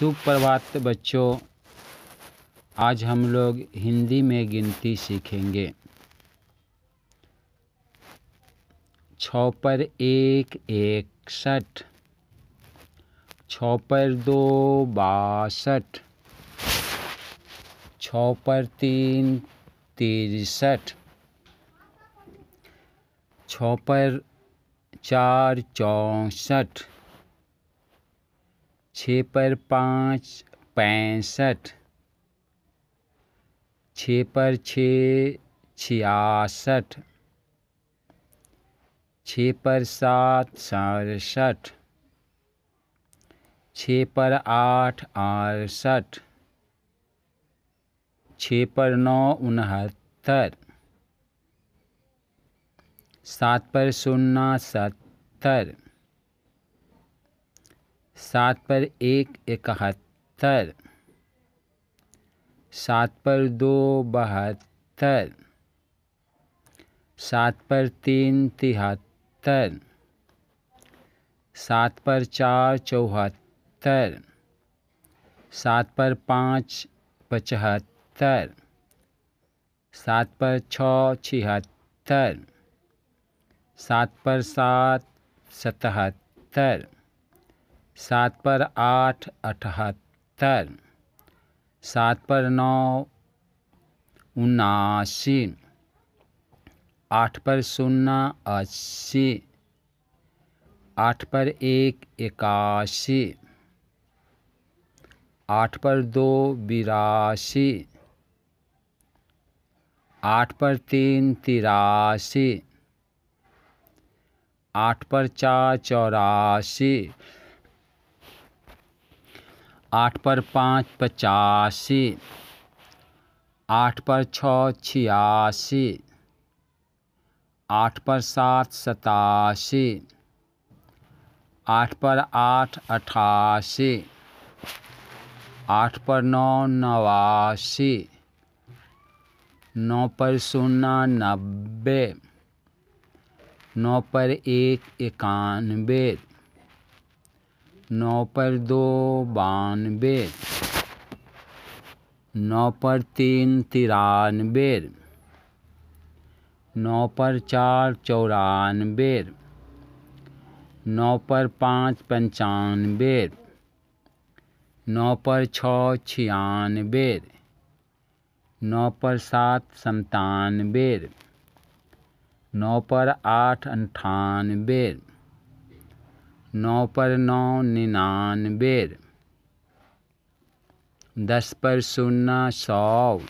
सुप्रभात बच्चों आज हम लोग हिंदी में गिनती सीखेंगे छ पर एक इकसठ छ पर दो बासठ छ पर तीन तिरसठ छ पर चार चौंसठ छः पर पाँच पैंसठ छः पर छः छियासठ छः पर सात सड़सठ छः पर आठ अड़सठ छः पर नौ उनहत्तर सात पर सुन्ना सत्तर सात पर एक इकहत्तर सात पर दो बहत्तर सात पर तीन तिहत्तर सात पर चार चौहत्तर सात पर पाँच पचहत्तर सात पर छः छिहत्तर सात पर सात सतहत्तर सात पर आठ अठहत्तर सात पर नौ उनासी आठ पर शून्य अस्सी आठ पर एक इक्यासी आठ पर दो बिरासी आठ पर तीन तिरासी आठ पर चार चौरासी आठ पर पाँच पचासी आठ पर छः छियासी आठ पर सात सतासी आठ पर आठ अठासी आठ पर नौ नवासी नौ पर शून्य नब्बे नौ पर एक इक्यानवे नौ पर दो बानबे नौ पर तीन तिरानबे नौ पर चार चौरानबे नौ पर पाँच पंचानबे नौ पर छः छियानबे नौ पर सात संतानबे नौ पर आठ अंठानबे नौ पर नौ निन्यानबे दस पर सुन्ना सौ